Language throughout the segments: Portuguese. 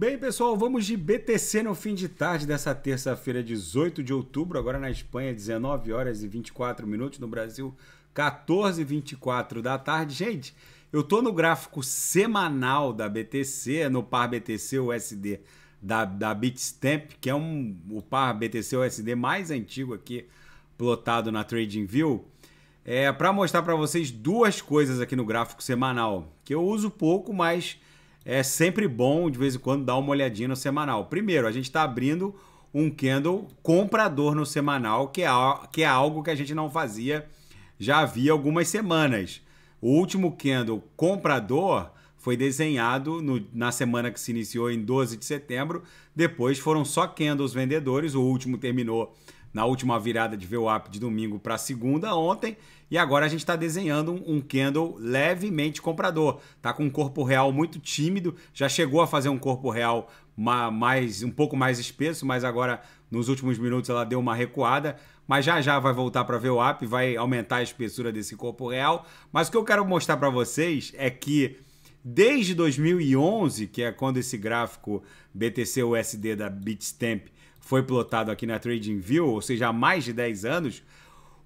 Bem, pessoal, vamos de BTC no fim de tarde dessa terça-feira, 18 de outubro, agora na Espanha, 19 horas e 24 minutos, no Brasil, 14 e 24 da tarde. Gente, eu tô no gráfico semanal da BTC, no par BTC USD da, da Bitstamp, que é um, o par BTC USD mais antigo aqui, plotado na TradingView, é, para mostrar para vocês duas coisas aqui no gráfico semanal, que eu uso pouco, mas é sempre bom de vez em quando dar uma olhadinha no semanal. Primeiro, a gente está abrindo um candle comprador no semanal, que é, que é algo que a gente não fazia já havia algumas semanas. O último candle comprador foi desenhado no, na semana que se iniciou em 12 de setembro. Depois foram só candles vendedores. O último terminou na última virada de VWAP de domingo para segunda ontem. E agora a gente está desenhando um, candle levemente comprador. Tá com um corpo real muito tímido, já chegou a fazer um corpo real mais um pouco mais espesso, mas agora nos últimos minutos ela deu uma recuada, mas já já vai voltar para ver o app, vai aumentar a espessura desse corpo real. Mas o que eu quero mostrar para vocês é que desde 2011, que é quando esse gráfico BTC USD da Bitstamp foi plotado aqui na TradingView, ou seja, há mais de 10 anos,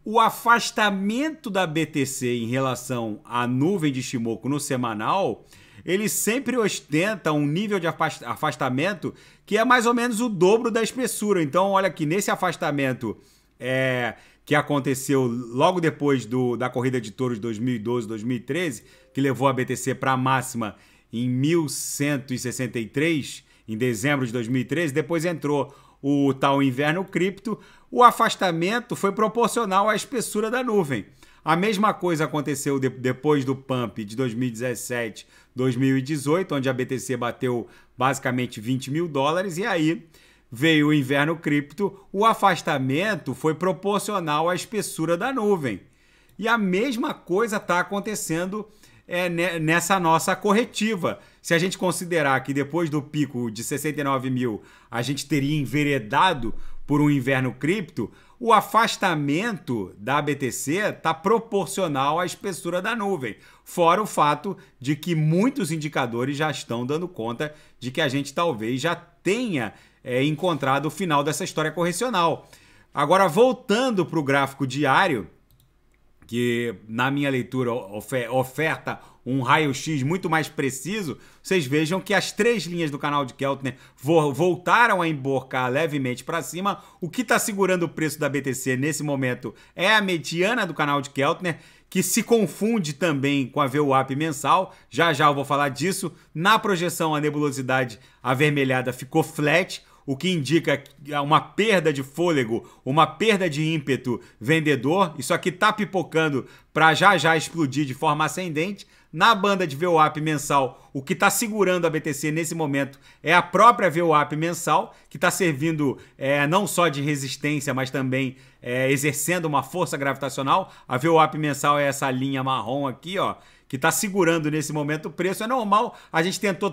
o afastamento da BTC em relação à nuvem de Shimoku no semanal, ele sempre ostenta um nível de afastamento que é mais ou menos o dobro da espessura. Então, olha aqui, nesse afastamento é, que aconteceu logo depois do, da corrida de touros 2012-2013, que levou a BTC para a máxima em 1163, em dezembro de 2013, depois entrou o tal inverno cripto, o afastamento foi proporcional à espessura da nuvem. A mesma coisa aconteceu de, depois do pump de 2017, 2018, onde a BTC bateu basicamente 20 mil dólares, e aí veio o inverno cripto, o afastamento foi proporcional à espessura da nuvem. E a mesma coisa está acontecendo é, nessa nossa corretiva. Se a gente considerar que depois do pico de 69 mil a gente teria enveredado por um inverno cripto, o afastamento da BTC está proporcional à espessura da nuvem. Fora o fato de que muitos indicadores já estão dando conta de que a gente talvez já tenha é, encontrado o final dessa história correcional. Agora, voltando para o gráfico diário, que na minha leitura oferta um raio-x muito mais preciso, vocês vejam que as três linhas do canal de Keltner voltaram a emborcar levemente para cima. O que está segurando o preço da BTC nesse momento é a mediana do canal de Keltner, que se confunde também com a VWAP mensal. Já já eu vou falar disso. Na projeção, a nebulosidade avermelhada ficou flat, o que indica uma perda de fôlego, uma perda de ímpeto vendedor. Isso aqui está pipocando para já já explodir de forma ascendente. Na banda de VWAP mensal, o que está segurando a BTC nesse momento é a própria VWAP mensal, que está servindo é, não só de resistência, mas também é, exercendo uma força gravitacional. A VWAP mensal é essa linha marrom aqui, ó, que está segurando nesse momento o preço. É normal, a gente tentou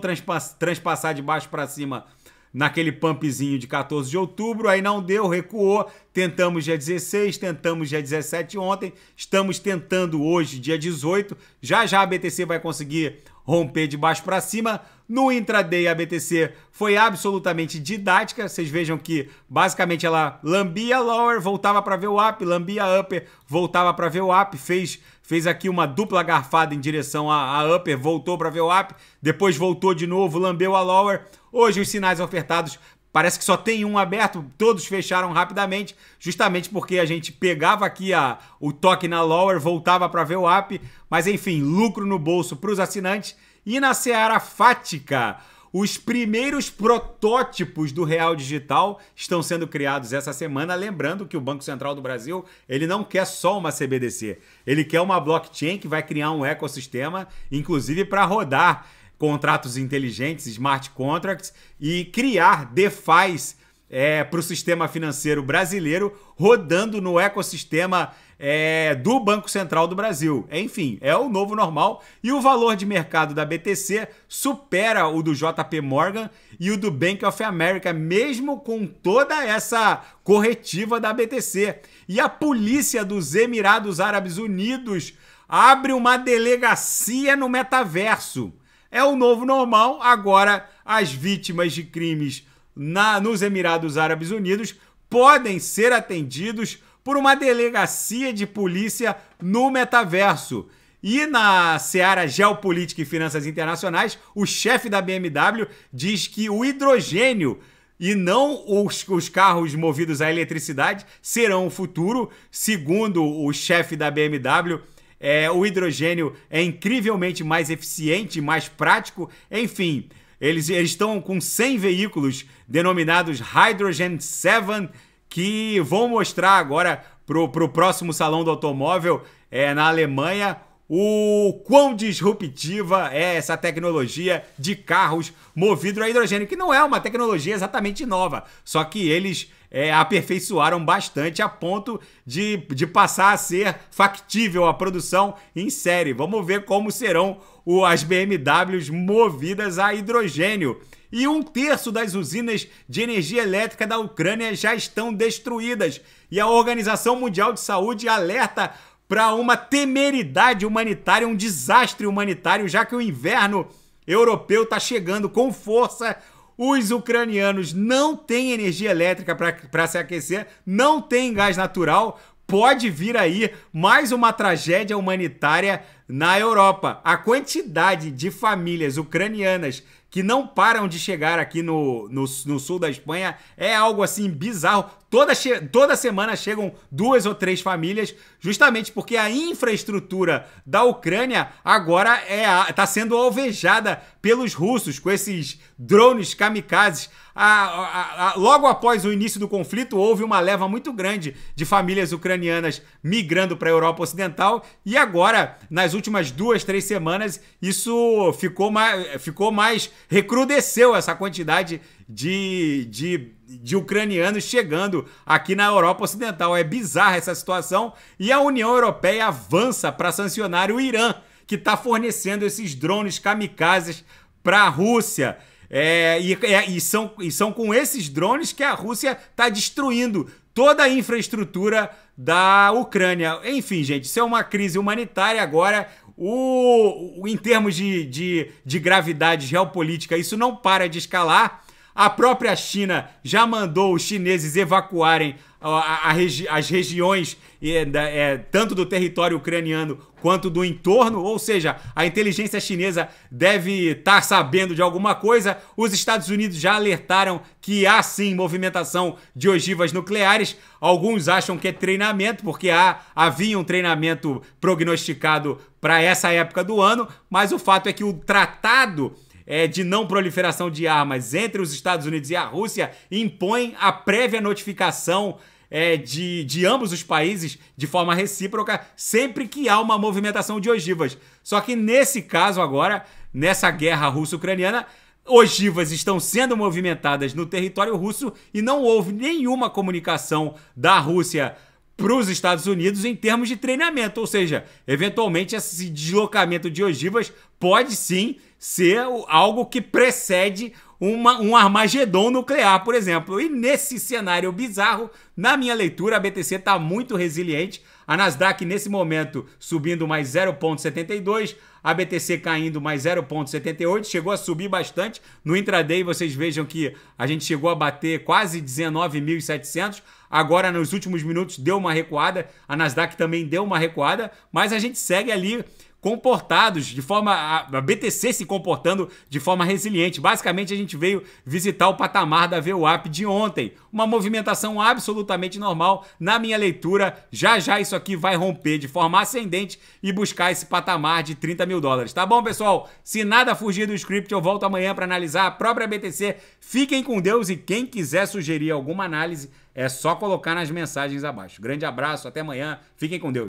transpassar de baixo para cima naquele pumpzinho de 14 de outubro, aí não deu, recuou, tentamos dia 16, tentamos dia 17 ontem, estamos tentando hoje, dia 18, já já a BTC vai conseguir romper de baixo para cima. No intraday, a BTC foi absolutamente didática. Vocês vejam que basicamente ela lambia lower, voltava para ver o up, lambia upper, voltava para ver o up, fez fez aqui uma dupla garfada em direção a upper, voltou para ver o up, depois voltou de novo, lambeu a lower. Hoje os sinais ofertados Parece que só tem um aberto, todos fecharam rapidamente, justamente porque a gente pegava aqui a, o toque na lower, voltava para ver o app, mas enfim, lucro no bolso para os assinantes. E na seara fática, os primeiros protótipos do real digital estão sendo criados essa semana, lembrando que o Banco Central do Brasil, ele não quer só uma CBDC, ele quer uma blockchain que vai criar um ecossistema, inclusive para rodar contratos inteligentes, smart contracts, e criar DeFi's é, para o sistema financeiro brasileiro, rodando no ecossistema é, do Banco Central do Brasil. Enfim, é o novo normal e o valor de mercado da BTC supera o do JP Morgan e o do Bank of America, mesmo com toda essa corretiva da BTC. E a polícia dos Emirados Árabes Unidos abre uma delegacia no metaverso é o novo normal. Agora, as vítimas de crimes na, nos Emirados Árabes Unidos podem ser atendidos por uma delegacia de polícia no metaverso. E na seara Geopolítica e Finanças Internacionais, o chefe da BMW diz que o hidrogênio e não os, os carros movidos à eletricidade serão o futuro, segundo o chefe da BMW, é, o hidrogênio é incrivelmente mais eficiente, mais prático, enfim. Eles, eles estão com 100 veículos denominados Hydrogen 7 que vão mostrar agora para o próximo salão do automóvel é, na Alemanha o quão disruptiva é essa tecnologia de carros movidos a hidrogênio, que não é uma tecnologia exatamente nova, só que eles é, aperfeiçoaram bastante a ponto de, de passar a ser factível a produção em série. Vamos ver como serão o, as BMWs movidas a hidrogênio. E um terço das usinas de energia elétrica da Ucrânia já estão destruídas. E a Organização Mundial de Saúde alerta para uma temeridade humanitária, um desastre humanitário, já que o inverno europeu está chegando com força os ucranianos não têm energia elétrica para se aquecer, não têm gás natural. Pode vir aí mais uma tragédia humanitária na Europa. A quantidade de famílias ucranianas que não param de chegar aqui no, no, no sul da Espanha é algo assim bizarro. Toda, toda semana chegam duas ou três famílias, justamente porque a infraestrutura da Ucrânia agora está é, tá sendo alvejada pelos russos com esses drones kamikazes. A, a, a, logo após o início do conflito, houve uma leva muito grande de famílias ucranianas migrando para a Europa Ocidental e agora, nas últimas últimas duas, três semanas, isso ficou mais, ficou mais recrudesceu essa quantidade de, de, de ucranianos chegando aqui na Europa Ocidental. É bizarra essa situação e a União Europeia avança para sancionar o Irã, que está fornecendo esses drones kamikazes para a Rússia. É, e, é, e, são, e são com esses drones que a Rússia está destruindo toda a infraestrutura da Ucrânia. Enfim, gente, isso é uma crise humanitária agora. O, em termos de, de, de gravidade geopolítica, isso não para de escalar. A própria China já mandou os chineses evacuarem a, a regi as regiões, é, da, é, tanto do território ucraniano quanto do entorno, ou seja, a inteligência chinesa deve estar tá sabendo de alguma coisa. Os Estados Unidos já alertaram que há sim movimentação de ogivas nucleares. Alguns acham que é treinamento, porque há, havia um treinamento prognosticado para essa época do ano, mas o fato é que o tratado é, de não proliferação de armas entre os Estados Unidos e a Rússia impõe a prévia notificação é, de, de ambos os países de forma recíproca sempre que há uma movimentação de ogivas. Só que nesse caso agora, nessa guerra russo-ucraniana, ogivas estão sendo movimentadas no território russo e não houve nenhuma comunicação da Rússia para os Estados Unidos em termos de treinamento. Ou seja, eventualmente esse deslocamento de ogivas pode sim ser algo que precede uma, um Armagedon nuclear, por exemplo. E nesse cenário bizarro, na minha leitura, a BTC está muito resiliente. A Nasdaq, nesse momento, subindo mais 0,72, a BTC caindo mais 0,78, chegou a subir bastante. No intraday vocês vejam que a gente chegou a bater quase 19.700. Agora nos últimos minutos deu uma recuada, a Nasdaq também deu uma recuada, mas a gente segue ali comportados de forma. A BTC se comportando de forma resiliente. Basicamente, a gente veio visitar o patamar da VWAP de ontem. Uma movimentação absolutamente normal. Na minha leitura, já já isso aqui vai romper de forma ascendente e buscar esse patamar de 30 mil dólares. Tá bom, pessoal? Se nada fugir do script, eu volto amanhã para analisar a própria BTC. Fiquem com Deus e quem quiser sugerir alguma análise, é só colocar nas mensagens abaixo. Grande abraço, até amanhã. Fiquem com Deus.